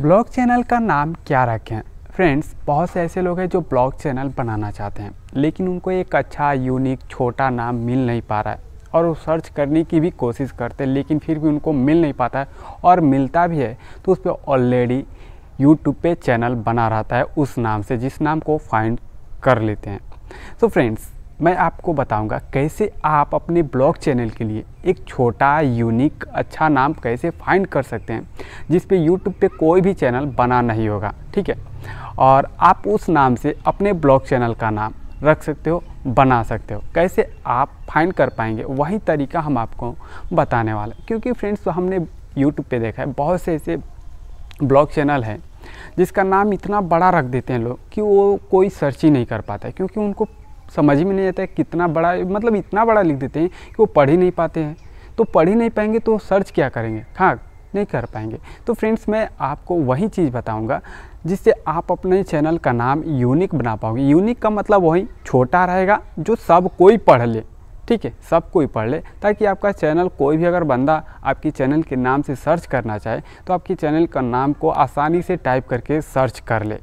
Blog channel का नाम क्या रखें फ्रेंड्स बहुत से ऐसे लोग हैं जो ब्लॉग चैनल बनाना चाहते हैं लेकिन उनको एक अच्छा यूनिक छोटा नाम मिल नहीं पा रहा है और वो सर्च करने की भी कोशिश करते हैं लेकिन फिर भी उनको मिल नहीं पाता है और मिलता भी है तो उस पर ऑलरेडी यूट्यूब पे चैनल बना रहता है उस नाम से जिस नाम को फाइंड कर लेते हैं सो so फ्रेंड्स मैं आपको बताऊंगा कैसे आप अपने ब्लॉग चैनल के लिए एक छोटा यूनिक अच्छा नाम कैसे फाइंड कर सकते हैं जिस पे यूट्यूब पे कोई भी चैनल बना नहीं होगा ठीक है और आप उस नाम से अपने ब्लॉग चैनल का नाम रख सकते हो बना सकते हो कैसे आप फाइंड कर पाएंगे वही तरीका हम आपको बताने वाले क्योंकि फ्रेंड्स तो हमने यूट्यूब पे देखा है बहुत से ऐसे ब्लॉग चैनल हैं जिसका नाम इतना बड़ा रख देते हैं लोग कि वो कोई सर्च ही नहीं कर पाता है क्योंकि उनको समझ में नहीं आता है कितना बड़ा मतलब इतना बड़ा लिख देते हैं कि वो पढ़ ही नहीं पाते हैं तो पढ़ ही नहीं पाएंगे तो सर्च क्या करेंगे हाँ नहीं कर पाएंगे तो फ्रेंड्स मैं आपको वही चीज़ बताऊंगा जिससे आप अपने चैनल का नाम यूनिक बना पाओगे यूनिक का मतलब वही छोटा रहेगा जो सब कोई पढ़ ले ठीक है सब कोई पढ़ ले ताकि आपका चैनल कोई भी अगर बंदा आपकी चैनल के नाम से सर्च करना चाहे तो आपकी चैनल का नाम को आसानी से टाइप करके सर्च कर ले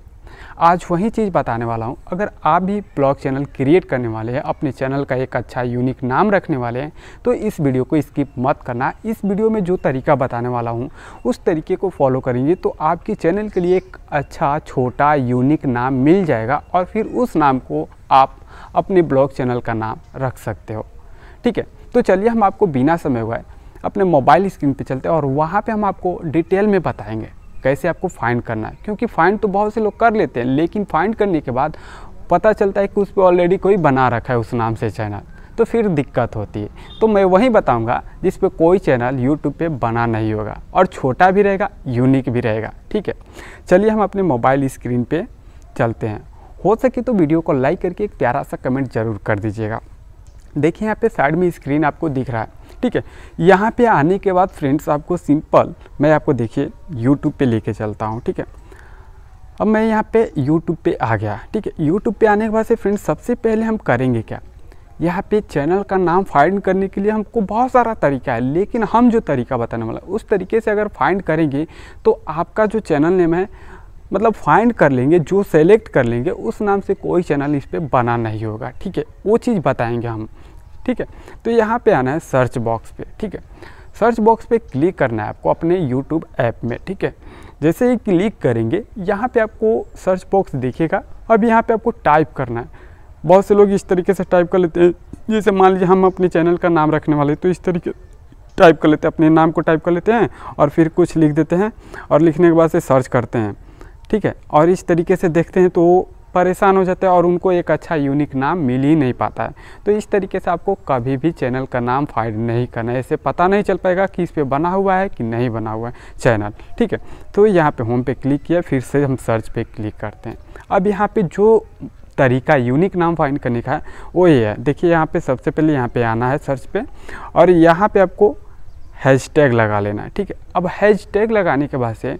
आज वही चीज़ बताने वाला हूँ अगर आप भी ब्लॉग चैनल क्रिएट करने वाले हैं अपने चैनल का एक अच्छा यूनिक नाम रखने वाले हैं तो इस वीडियो को स्किप मत करना इस वीडियो में जो तरीका बताने वाला हूँ उस तरीके को फॉलो करेंगे तो आपके चैनल के लिए एक अच्छा छोटा यूनिक नाम मिल जाएगा और फिर उस नाम को आप अपने ब्लॉग चैनल का नाम रख सकते हो ठीक है तो चलिए हम आपको बिना समय हुआ अपने मोबाइल स्क्रीन पे चलते हैं और वहाँ पे हम आपको डिटेल में बताएंगे कैसे आपको फाइंड करना है क्योंकि फाइंड तो बहुत से लोग कर लेते हैं लेकिन फाइंड करने के बाद पता चलता है कि उस पर ऑलरेडी कोई बना रखा है उस नाम से चैनल तो फिर दिक्कत होती है तो मैं वही बताऊंगा जिस पे कोई चैनल यूट्यूब पे बना नहीं होगा और छोटा भी रहेगा यूनिक भी रहेगा ठीक है चलिए हम अपने मोबाइल स्क्रीन पे चलते हैं हो सके तो वीडियो को लाइक करके एक प्यारा सा कमेंट ज़रूर कर दीजिएगा देखिए यहाँ पे साइड में स्क्रीन आपको दिख रहा है ठीक है यहाँ पे आने के बाद फ्रेंड्स आपको सिंपल मैं आपको देखिए यूट्यूब पे लेके चलता हूँ ठीक है अब मैं यहाँ पे यूट्यूब पे आ गया ठीक है यूट्यूब पे आने के बाद से फ्रेंड्स सबसे पहले हम करेंगे क्या यहाँ पे चैनल का नाम फाइंड करने के लिए हमको बहुत सारा तरीका है लेकिन हम जो तरीका बताने वाला उस तरीके से अगर फाइंड करेंगे तो आपका जो चैनल नेम है मतलब फाइंड कर लेंगे जो सेलेक्ट कर लेंगे उस नाम से कोई चैनल इस पर बना नहीं होगा ठीक है वो चीज़ बताएंगे हम ठीक है तो यहाँ पे आना है सर्च बॉक्स पे ठीक है सर्च बॉक्स पे क्लिक करना है आपको अपने यूट्यूब ऐप में ठीक है जैसे ही क्लिक करेंगे यहाँ पे आपको सर्च बॉक्स दिखेगा अब यहाँ पे आपको टाइप करना है बहुत से लोग इस तरीके से टाइप कर लेते हैं जैसे मान लीजिए हम अपने चैनल का नाम रखने वाले तो इस तरीके टाइप कर लेते हैं अपने नाम को टाइप कर लेते हैं और फिर कुछ लिख देते हैं और लिखने के बाद से सर्च करते हैं ठीक है और इस तरीके से देखते हैं तो परेशान हो जाते हैं और उनको एक अच्छा यूनिक नाम मिल ही नहीं पाता है तो इस तरीके से आपको कभी भी चैनल का नाम फाइंड नहीं करना है ऐसे पता नहीं चल पाएगा कि इस पर बना हुआ है कि नहीं बना हुआ है चैनल ठीक है तो यहाँ पर होम पे क्लिक किया फिर से हम सर्च पे क्लिक करते हैं अब यहाँ पर जो तरीका यूनिक नाम फाइंड करने का है वो ये है देखिए यहाँ पर सबसे पहले यहाँ पर आना है सर्च पर और यहाँ पर आपको हैश टैग लगा लेना है ठीक है अब हैश टैग लगाने के बाद से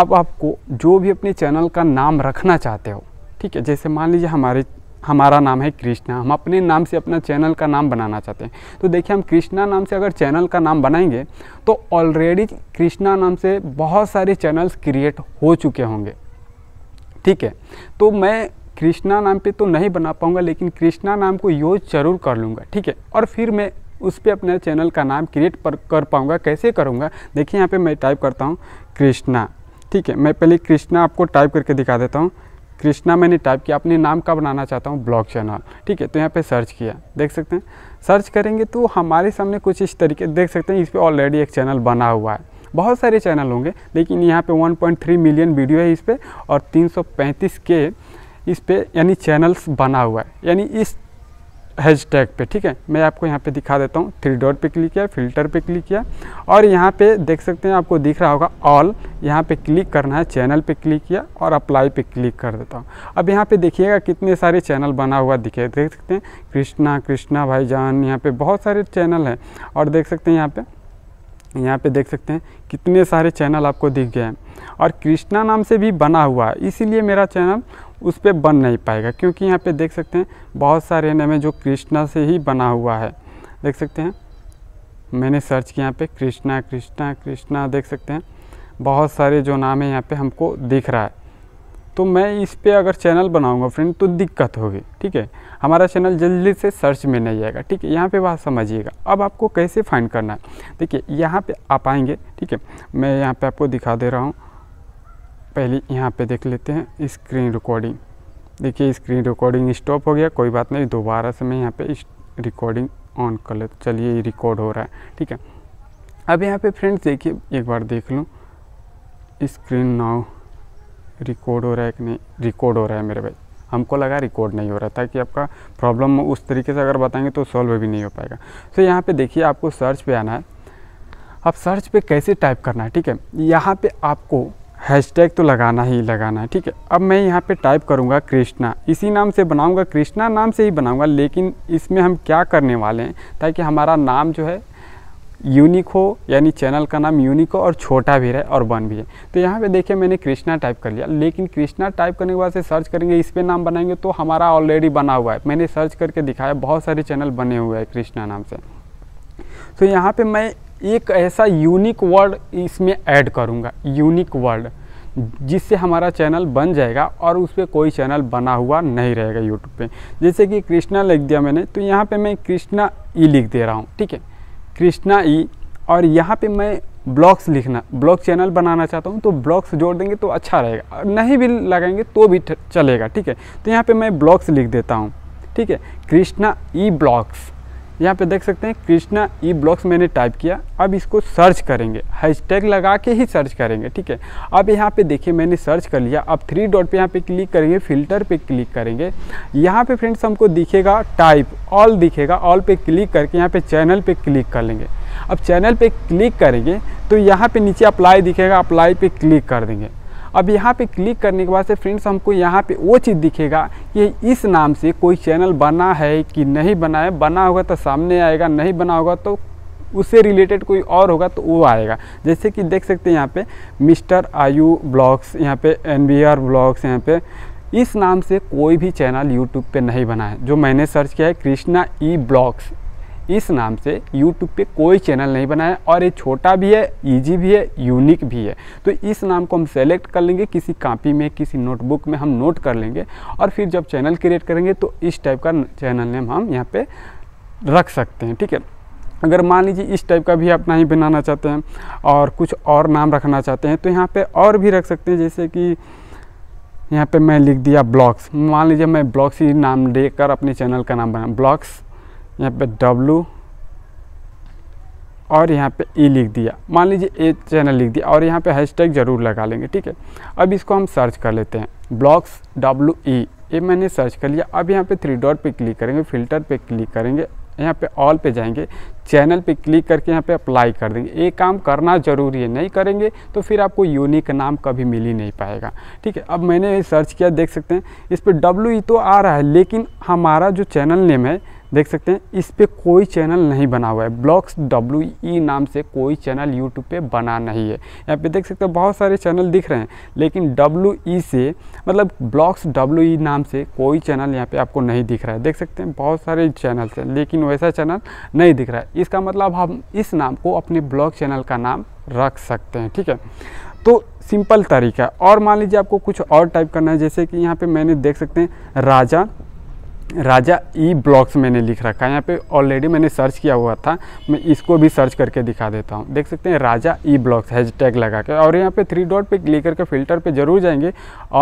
अब आपको जो भी अपने चैनल का नाम रखना चाहते हो ठीक है जैसे मान लीजिए हमारे हमारा नाम है कृष्णा हम अपने नाम से अपना चैनल का नाम बनाना चाहते हैं तो देखिए हम कृष्णा नाम से अगर चैनल का नाम बनाएंगे तो ऑलरेडी कृष्णा नाम से बहुत सारे चैनल्स क्रिएट हो चुके होंगे ठीक है तो मैं कृष्णा नाम पे तो नहीं बना पाऊँगा लेकिन कृष्णा नाम को यूज जरूर कर लूँगा ठीक है और फिर मैं उस पर अपने चैनल का नाम क्रिएट पर कर पाऊँगा कैसे करूँगा देखिए यहाँ पर मैं टाइप करता हूँ कृष्णा ठीक है मैं पहले कृष्णा आपको टाइप करके दिखा देता हूँ कृष्णा मैंने टाइप किया अपने नाम का बनाना चाहता हूँ ब्लॉग चैनल ठीक है तो यहाँ पे सर्च किया देख सकते हैं सर्च करेंगे तो हमारे सामने कुछ इस तरीके देख सकते हैं इस पर ऑलरेडी एक चैनल बना हुआ है बहुत सारे चैनल होंगे लेकिन यहाँ पे 1.3 मिलियन वीडियो है इस पर और 335 के इस पर यानी चैनल्स बना हुआ है यानी इस हैज टैग पर ठीक है मैं आपको यहाँ पे दिखा देता हूँ थ्री डॉट पे क्लिक किया फिल्टर पे क्लिक किया और यहाँ पे देख सकते हैं आपको दिख रहा होगा ऑल यहाँ पे क्लिक करना है चैनल पे क्लिक किया और अप्लाई पे क्लिक कर देता हूँ अब यहाँ पे देखिएगा कितने सारे चैनल बना हुआ दिखे देख सकते हैं कृष्णा कृष्णा भाईजान यहाँ पे बहुत सारे चैनल हैं और देख सकते हैं यहाँ पर यहाँ पे देख सकते हैं कितने सारे चैनल आपको दिख गए हैं और कृष्णा नाम से भी बना हुआ है इसीलिए मेरा चैनल उस पर बन नहीं पाएगा क्योंकि यहाँ पे देख सकते हैं बहुत सारे नाम है जो कृष्णा से ही बना हुआ है देख सकते हैं मैंने सर्च किया यहाँ पे कृष्णा कृष्णा कृष्णा देख सकते हैं बहुत सारे जो नाम है यहाँ पर हमको दिख रहा है तो मैं इस पर अगर चैनल बनाऊंगा फ्रेंड तो दिक्कत होगी ठीक है हमारा चैनल जल्दी से सर्च में नहीं आएगा ठीक है यहाँ पे बात समझिएगा अब आपको कैसे फाइंड करना है देखिए यहाँ पे आप आएंगे ठीक है मैं यहाँ पे आपको दिखा दे रहा हूँ पहले यहाँ पे देख लेते हैं स्क्रीन रिकॉर्डिंग देखिए स्क्रीन रिकॉर्डिंग स्टॉप हो गया कोई बात नहीं दोबारा से मैं यहाँ पर रिकॉर्डिंग ऑन कर ले चलिए रिकॉर्ड हो रहा है ठीक है अब यहाँ पर फ्रेंड्स देखिए एक बार देख लूँ स्क्रीन नाउ रिकॉर्ड हो रहा है कि नहीं रिकॉर्ड हो रहा है मेरे भाई हमको लगा रिकॉर्ड नहीं हो रहा था कि आपका प्रॉब्लम उस तरीके से अगर बताएंगे तो सॉल्व भी नहीं हो पाएगा तो यहाँ पे देखिए आपको सर्च पे आना है अब सर्च पे कैसे टाइप करना है ठीक है यहाँ पे आपको हैशटैग तो लगाना ही लगाना है ठीक है अब मैं यहाँ पे टाइप करूँगा कृष्णा इसी नाम से बनाऊँगा कृष्णा नाम से ही बनाऊँगा लेकिन इसमें हम क्या करने वाले हैं ताकि हमारा नाम जो है यूनिक हो यानी चैनल का नाम यूनिक हो और छोटा भी रहे और वन भी है तो यहाँ पे देखिए मैंने कृष्णा टाइप कर लिया लेकिन कृष्णा टाइप करने के बाद से सर्च करेंगे इस पर नाम बनाएंगे तो हमारा ऑलरेडी बना हुआ है मैंने सर्च करके दिखाया बहुत सारे चैनल बने हुए हैं कृष्णा नाम से तो यहाँ पर मैं एक ऐसा यूनिक वर्ड इसमें ऐड करूँगा यूनिक वर्ड जिससे हमारा चैनल बन जाएगा और उस पर कोई चैनल बना हुआ नहीं रहेगा यूट्यूब पे जैसे कि कृष्णा लिख दिया मैंने तो यहाँ पे मैं कृष्णा ई लिख दे रहा हूँ ठीक है कृष्णा ई और यहाँ पे मैं ब्लॉग्स लिखना ब्लॉग चैनल बनाना चाहता हूँ तो ब्लॉग्स जोड़ देंगे तो अच्छा रहेगा और नहीं भी लगाएंगे तो भी चलेगा ठीक है तो यहाँ पे मैं ब्लॉग्स लिख देता हूँ ठीक है कृष्णा ई ब्लॉग्स यहाँ पे देख सकते हैं कृष्णा ई ब्लॉक्स मैंने टाइप किया अब इसको सर्च करेंगे हैशटैग लगा के ही सर्च करेंगे ठीक है अब यहाँ पे देखिए मैंने सर्च कर लिया अब थ्री डॉट पे यहाँ पे क्लिक करेंगे फिल्टर पे क्लिक करेंगे यहाँ पे फ्रेंड्स हमको दिखेगा टाइप ऑल दिखेगा ऑल पे क्लिक करके यहाँ पे चैनल पे क्लिक कर लेंगे अब चैनल पे क्लिक करेंगे तो यहाँ पे नीचे अप्लाई दिखेगा अप्लाई पे क्लिक कर देंगे अब यहाँ पे क्लिक करने के बाद से फ्रेंड्स हमको यहाँ पे वो चीज़ दिखेगा कि इस नाम से कोई चैनल बना है कि नहीं बना है बना होगा तो सामने आएगा नहीं बना होगा तो उससे रिलेटेड कोई और होगा तो वो आएगा जैसे कि देख सकते हैं यहाँ पे मिस्टर आयु ब्लॉग्स यहाँ पे एन बी आर ब्लॉग्स यहाँ पे इस नाम से कोई भी चैनल यूट्यूब पे नहीं बना है जो मैंने सर्च किया है कृष्णा ई ब्लॉग्स इस नाम से यूट्यूब पे कोई चैनल नहीं बनाया और ये छोटा भी है इजी भी है यूनिक भी है तो इस नाम को हम सेलेक्ट कर लेंगे किसी कापी में किसी नोटबुक में हम नोट कर लेंगे और फिर जब चैनल क्रिएट करेंगे तो इस टाइप का चैनल नेम हम यहाँ पर रख सकते हैं ठीक है अगर मान लीजिए इस टाइप का भी आप नहीं बनाना चाहते हैं और कुछ और नाम रखना चाहते हैं तो यहाँ पर और भी रख सकते हैं जैसे कि यहाँ पे मैं लिख दिया ब्लॉग्स मान लीजिए मैं ब्लॉग्स ही नाम देकर अपने चैनल का नाम बना ब्लॉग्स यहाँ पे डब्लू और यहाँ पे ई e लिख दिया मान लीजिए ए चैनल लिख दिया और यहाँ पे हैशटैग ज़रूर लगा लेंगे ठीक है अब इसको हम सर्च कर लेते हैं ब्लॉग्स डब्लू ई ये मैंने सर्च कर लिया अब यहाँ पे थ्री डॉट पे क्लिक करेंगे फिल्टर पे क्लिक करेंगे यहाँ पे ऑल पे जाएंगे चैनल पे क्लिक करके यहाँ पे अप्लाई कर देंगे ये काम करना ज़रूरी है नहीं करेंगे तो फिर आपको यूनिक नाम कभी मिल ही नहीं पाएगा ठीक है अब मैंने सर्च किया देख सकते हैं इस पर डब्ल्यू e तो आ रहा है लेकिन हमारा जो चैनल नेम है देख सकते हैं इस पर कोई चैनल नहीं बना हुआ है ब्लॉक्स डब्ल्यू ई e नाम से कोई चैनल यूट्यूब पे बना नहीं है यहाँ पे देख सकते हैं बहुत सारे चैनल दिख रहे हैं लेकिन डब्ल्यू ई e से मतलब ब्लॉक्स डब्ल्यू ई e नाम से कोई चैनल यहाँ पे आपको नहीं दिख रहा है देख सकते हैं बहुत सारे चैनल्स हैं लेकिन वैसा चैनल नहीं दिख रहा है इसका मतलब हम इस नाम को अपने ब्लॉग चैनल का नाम रख सकते हैं ठीक है तो सिंपल तरीका और मान लीजिए आपको कुछ और टाइप करना है जैसे कि यहाँ पे मैंने देख सकते हैं राजा राजा ई ब्लॉक्स मैंने लिख रखा है यहाँ पे ऑलरेडी मैंने सर्च किया हुआ था मैं इसको भी सर्च करके दिखा देता हूँ देख सकते हैं Raja E blocks hashtag लगा के और यहाँ पे थ्री डॉट पे क्लिक करके फिल्टर पे जरूर जाएंगे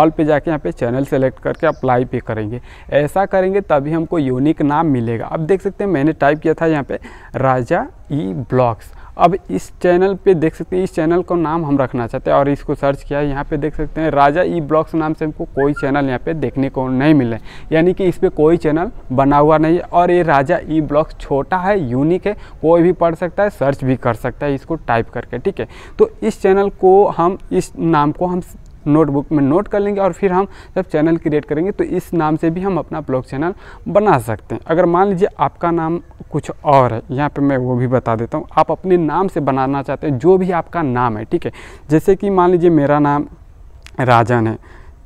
ऑल पे जाके यहाँ पे चैनल सेलेक्ट करके अप्लाई पे करेंगे ऐसा करेंगे तभी हमको यूनिक नाम मिलेगा अब देख सकते हैं मैंने टाइप किया था यहाँ पर राजा ई ब्लॉक्स अब इस चैनल पे देख सकते हैं इस चैनल का नाम हम रखना चाहते हैं और इसको सर्च किया है यहाँ पे देख सकते हैं राजा ई ब्लॉग्स नाम से हमको कोई चैनल यहाँ पे देखने को नहीं मिले यानी कि इस पर कोई चैनल बना हुआ नहीं है और ये राजा ई ब्लॉग्स छोटा है यूनिक है कोई भी पढ़ सकता है सर्च भी कर सकता है इसको टाइप करके ठीक है तो इस चैनल को हम इस नाम को हम नोटबुक में नोट कर लेंगे और फिर हम जब चैनल क्रिएट करेंगे तो इस नाम से भी हम अपना ब्लॉग चैनल बना सकते हैं अगर मान लीजिए आपका नाम कुछ और है यहाँ पे मैं वो भी बता देता हूँ आप अपने नाम से बनाना चाहते हैं जो भी आपका नाम है ठीक है जैसे कि मान लीजिए मेरा नाम राजन है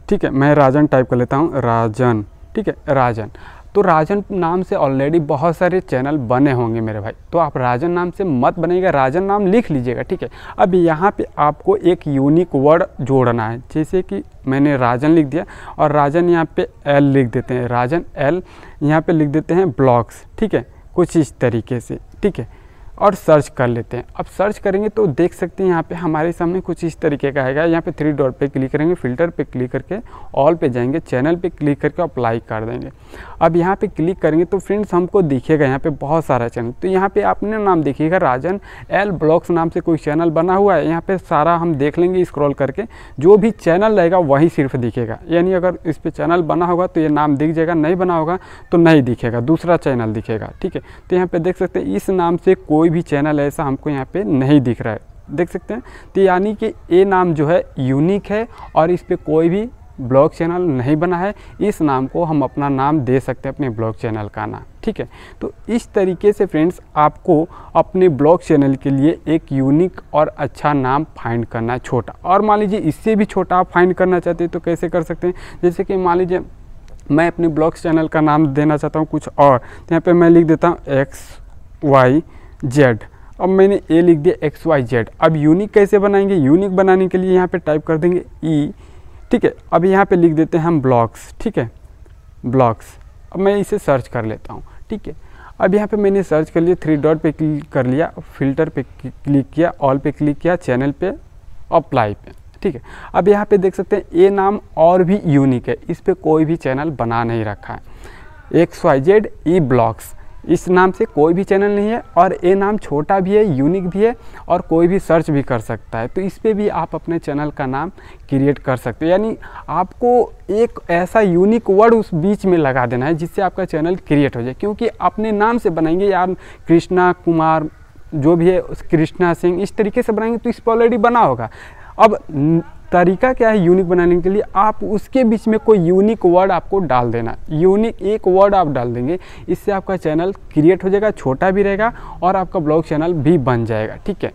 ठीक है मैं राजन टाइप कर लेता हूँ राजन ठीक है राजन तो राजन नाम से ऑलरेडी बहुत सारे चैनल बने होंगे मेरे भाई तो आप राजन नाम से मत बनेगा राजन नाम लिख लीजिएगा ठीक है अब यहाँ पे आपको एक यूनिक वर्ड जोड़ना है जैसे कि मैंने राजन लिख दिया और राजन यहाँ पे एल लिख देते हैं राजन एल यहाँ पे लिख देते हैं ब्लॉग्स ठीक है कुछ इस तरीके से ठीक है और सर्च कर लेते हैं अब सर्च करेंगे तो देख सकते हैं यहाँ पे हमारे सामने कुछ इस तरीके का आएगा यहाँ पे थ्री डॉट पे क्लिक करेंगे फिल्टर पे क्लिक करके ऑल पे जाएंगे चैनल पे क्लिक करके अप्लाई कर देंगे अब यहाँ पे क्लिक करेंगे तो फ्रेंड्स हमको दिखेगा यहाँ पे बहुत सारा चैनल तो यहाँ पे आपने नाम देखिएगा राजन एल ब्लॉक्स नाम से कोई चैनल बना हुआ है यहाँ पर सारा हम देख लेंगे स्क्रॉल करके जो भी चैनल रहेगा वही सिर्फ दिखेगा यानी अगर इस पर चैनल बना होगा तो ये नाम दिख जाएगा नहीं बना होगा तो नहीं दिखेगा दूसरा चैनल दिखेगा ठीक है तो यहाँ पर देख सकते हैं इस नाम से कोई कोई भी चैनल ऐसा हमको यहाँ पे नहीं दिख रहा है देख सकते हैं तो यानी कि ये नाम जो है यूनिक है और इस पर कोई भी ब्लॉग चैनल नहीं बना है इस नाम को हम अपना नाम दे सकते हैं अपने ब्लॉग चैनल का नाम ठीक है तो इस तरीके से फ्रेंड्स आपको अपने ब्लॉग चैनल के लिए एक यूनिक और अच्छा नाम फाइंड करना है छोटा और मान लीजिए इससे भी छोटा आप फाइंड करना चाहते हैं तो कैसे कर सकते हैं जैसे कि मान लीजिए मैं अपने ब्लॉग चैनल का नाम देना चाहता हूँ कुछ और तो यहाँ पर मैं लिख देता हूँ एक्स वाई जेड अब मैंने ए लिख दिया एक्स वाई जेड अब यूनिक कैसे बनाएंगे यूनिक बनाने के लिए यहाँ पे टाइप कर देंगे ई e। ठीक है अब यहाँ पे लिख देते हैं हम ब्लॉक्स ठीक है ब्लॉक्स अब मैं इसे सर्च कर लेता हूँ ठीक है अब यहाँ पे मैंने सर्च कर लिया थ्री डॉट पे क्लिक कर लिया फिल्टर पे क्लिक किया ऑल पे क्लिक किया चैनल पे अप्लाई पे ठीक है अब यहाँ पे देख सकते हैं ए नाम और भी यूनिक है इस पर कोई भी चैनल बना नहीं रखा है X Y Z E blocks इस नाम से कोई भी चैनल नहीं है और ये नाम छोटा भी है यूनिक भी है और कोई भी सर्च भी कर सकता है तो इस पर भी आप अपने चैनल का नाम क्रिएट कर सकते हो यानी आपको एक ऐसा यूनिक वर्ड उस बीच में लगा देना है जिससे आपका चैनल क्रिएट हो जाए क्योंकि अपने नाम से बनाएंगे यार कृष्णा कुमार जो भी है कृष्णा सिंह इस तरीके से बनाएंगे तो इस पर ऑलरेडी बना होगा अब तरीका क्या है यूनिक बनाने के लिए आप उसके बीच में कोई यूनिक वर्ड आपको डाल देना यूनिक एक वर्ड आप डाल देंगे इससे आपका चैनल क्रिएट हो जाएगा छोटा भी रहेगा और आपका ब्लॉग चैनल भी बन जाएगा ठीक है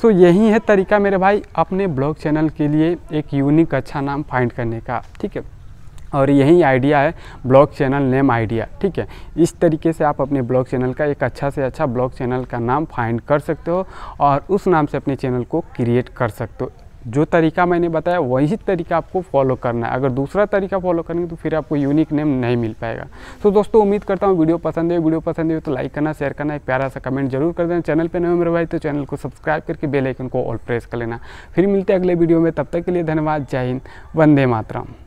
सो so, यही है तरीका मेरे भाई अपने ब्लॉग चैनल के लिए एक यूनिक अच्छा नाम फाइंड करने का ठीक है और यही आइडिया है ब्लॉग चैनल नेम आइडिया ठीक है इस तरीके से आप अपने ब्लॉग चैनल का एक अच्छा से अच्छा ब्लॉग चैनल का नाम फाइंड कर सकते हो और उस नाम से अपने चैनल को क्रिएट कर सकते हो जो तरीका मैंने बताया वही तरीका आपको फॉलो करना है अगर दूसरा तरीका फॉलो करेंगे तो फिर आपको यूनिक नेम नहीं मिल पाएगा तो दोस्तों उम्मीद करता हूँ वीडियो पसंद है वीडियो पसंद है तो लाइक करना शेयर करना एक प्यारा सा कमेंट जरूर कर देना चैनल पर नए मेरे भाई तो चैनल को सब्सक्राइब करके बेलाइकन को ऑल प्रेस कर लेना फिर मिलते हैं अगले वीडियो में तब तक के लिए धन्यवाद जय हिंद वंदे मातरम